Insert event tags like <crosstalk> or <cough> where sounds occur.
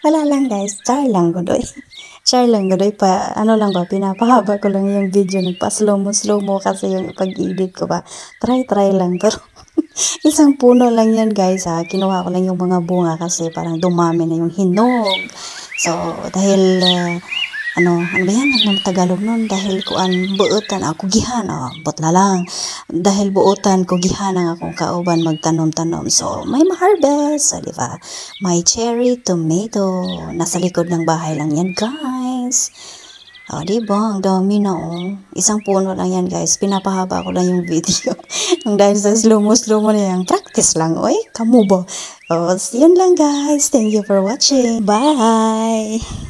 Wala lang guys, char lang gudoy. <laughs> Char lang gudoy pa, ano lang ba, pinapahaba ko lang yung video. Nagpa-slow mo, slow mo kasi yung pag-edit ko ba. Try, try lang. Pero <laughs> isang puno lang yan guys ha. Kinuha ko lang yung mga bunga kasi parang dumami na yung hinog. So, dahil... Uh, ano, ano ba yan? Ano Tagalog nun? Dahil kuan buutan ako gihan, oh, butla lang. Dahil buutan ko gihan ang akong kauban magtanom-tanom. So, may ma-harvest, so, oh, di ba? May cherry, tomato. Nasa likod ng bahay lang yan, guys. Oh, di ba? Ang dami na, oh. Isang puno lang yan, guys. Pinapahaba ko lang yung video. Nang <laughs> dahil sa slow-mo-slow-mo na yan. Practice lang, oy. Kamu ba? Oh, yun lang, guys. Thank you for watching. Bye!